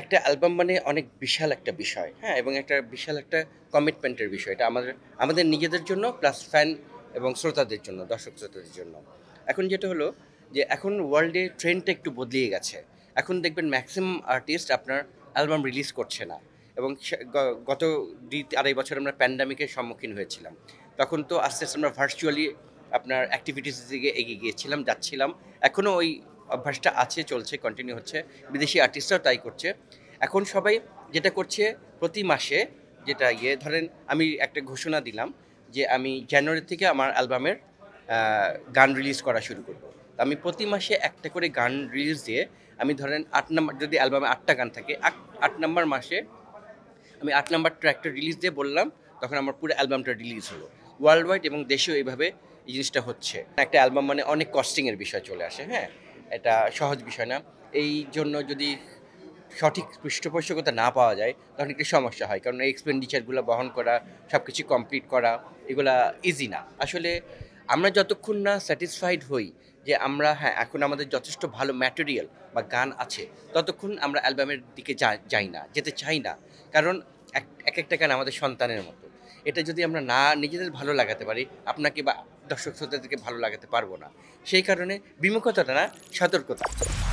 একটা অ্যালবাম মানে অনেক বিশাল একটা বিষয় হ্যাঁ এবং একটা বিশাল একটা কমিটমেন্টের বিষয় এটা আমাদের আমাদের নিজেদের জন্য প্লাস ফ্যান এবং শ্রোতাদের জন্য দর্শক শ্রোতাদের জন্য এখন যেটা হলো যে এখন ওয়ার্ল্ডে ট্রেন্ডটা একটু বদলিয়ে গেছে এখন দেখবেন ম্যাক্সিমাম আর্টিস্ট আপনার অ্যালবাম রিলিজ করছে না এবং গত দুই আড়াই বছর আমরা প্যান্ডামিকের সম্মুখীন হয়েছিলাম তখন তো আস্তে আস্তে আমরা ভার্চুয়ালি আপনার অ্যাক্টিভিটিস দিকে এগিয়ে গিয়েছিলাম যাচ্ছিলাম এখনও ওই অভ্যাসটা আছে চলছে কন্টিনিউ হচ্ছে বিদেশি আর্টিস্টরাও তাই করছে এখন সবাই যেটা করছে প্রতি মাসে যেটা ইয়ে ধরেন আমি একটা ঘোষণা দিলাম যে আমি জানুয়ারি থেকে আমার অ্যালবামের গান রিলিজ করা শুরু করব আমি প্রতি মাসে একটা করে গান রিলিজ দিয়ে আমি ধরেন আট নাম্বার যদি অ্যালবামে আটটা গান থাকে আট নাম্বার মাসে আমি আট নাম্বার ট্র্যাকটা রিলিজ দিয়ে বললাম তখন আমার পুরো অ্যালবামটা রিলিজ হলো ওয়ার্ল্ড ওয়াইড এবং দেশেও এইভাবে এই জিনিসটা হচ্ছে একটা অ্যালবাম মানে অনেক কস্টিংয়ের বিষয় চলে আসে হ্যাঁ এটা সহজ বিষয় না এই জন্য যদি সঠিক পৃষ্ঠপোষকতা না পাওয়া যায় তখন একটু সমস্যা হয় কারণ এই এক্সপেন্ডিচারগুলো বহন করা সব কিছু কমপ্লিট করা এগুলা ইজি না আসলে আমরা যতক্ষণ না স্যাটিসফাইড হই যে আমরা হ্যাঁ এখন আমাদের যথেষ্ট ভালো ম্যাটেরিয়াল বা গান আছে ততক্ষণ আমরা অ্যালবামের দিকে যাই না যেতে চাই না কারণ এক একটা গান আমাদের সন্তানের মতো এটা যদি আমরা না নিজেদের ভালো লাগাতে পারি আপনাকে বা দর্শক শ্রোতাদেরকে ভালো লাগাতে পারবো না সেই কারণে বিমুখতা না সতর্কতা